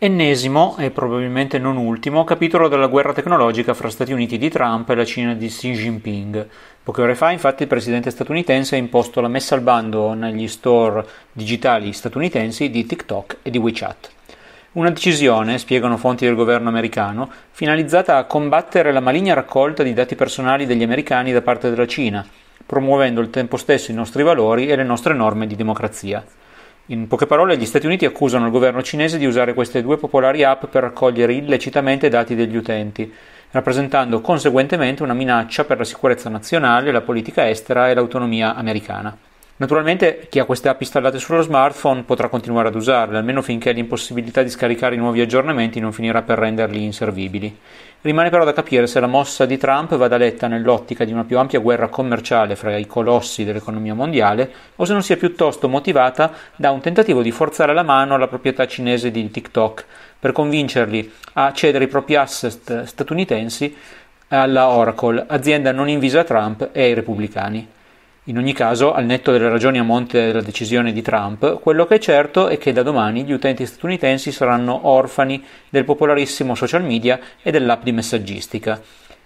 Ennesimo, e probabilmente non ultimo, capitolo della guerra tecnologica fra Stati Uniti di Trump e la Cina di Xi Jinping. Poche ore fa, infatti, il presidente statunitense ha imposto la messa al bando negli store digitali statunitensi di TikTok e di WeChat. Una decisione, spiegano fonti del governo americano, finalizzata a combattere la maligna raccolta di dati personali degli americani da parte della Cina, promuovendo al tempo stesso i nostri valori e le nostre norme di democrazia. In poche parole, gli Stati Uniti accusano il governo cinese di usare queste due popolari app per raccogliere illecitamente dati degli utenti, rappresentando conseguentemente una minaccia per la sicurezza nazionale, la politica estera e l'autonomia americana. Naturalmente chi ha queste app installate sullo smartphone potrà continuare ad usarle, almeno finché l'impossibilità di scaricare i nuovi aggiornamenti non finirà per renderli inservibili. Rimane però da capire se la mossa di Trump vada letta nell'ottica di una più ampia guerra commerciale fra i colossi dell'economia mondiale o se non sia piuttosto motivata da un tentativo di forzare la mano alla proprietà cinese di TikTok per convincerli a cedere i propri asset statunitensi alla Oracle, azienda non invisa a Trump e ai repubblicani. In ogni caso, al netto delle ragioni a monte della decisione di Trump, quello che è certo è che da domani gli utenti statunitensi saranno orfani del popolarissimo social media e dell'app di messaggistica,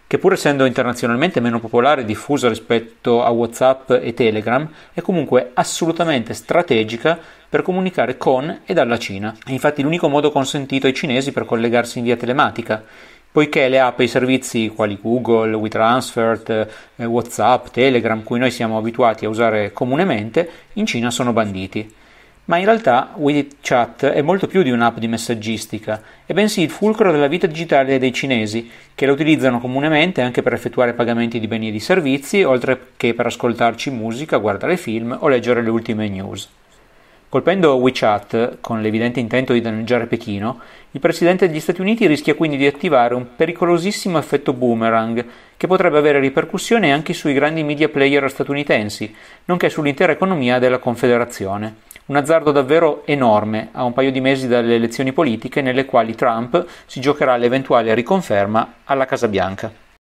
che pur essendo internazionalmente meno popolare e diffusa rispetto a WhatsApp e Telegram, è comunque assolutamente strategica per comunicare con e dalla Cina. È infatti l'unico modo consentito ai cinesi per collegarsi in via telematica poiché le app e i servizi quali Google, WeTransfer, eh, WhatsApp, Telegram, cui noi siamo abituati a usare comunemente, in Cina sono banditi. Ma in realtà WeChat è molto più di un'app di messaggistica, è bensì il fulcro della vita digitale dei cinesi, che la utilizzano comunemente anche per effettuare pagamenti di beni e di servizi, oltre che per ascoltarci musica, guardare film o leggere le ultime news. Colpendo WeChat, con l'evidente intento di danneggiare Pechino, il presidente degli Stati Uniti rischia quindi di attivare un pericolosissimo effetto boomerang che potrebbe avere ripercussioni anche sui grandi media player statunitensi, nonché sull'intera economia della Confederazione. Un azzardo davvero enorme a un paio di mesi dalle elezioni politiche nelle quali Trump si giocherà l'eventuale riconferma alla Casa Bianca.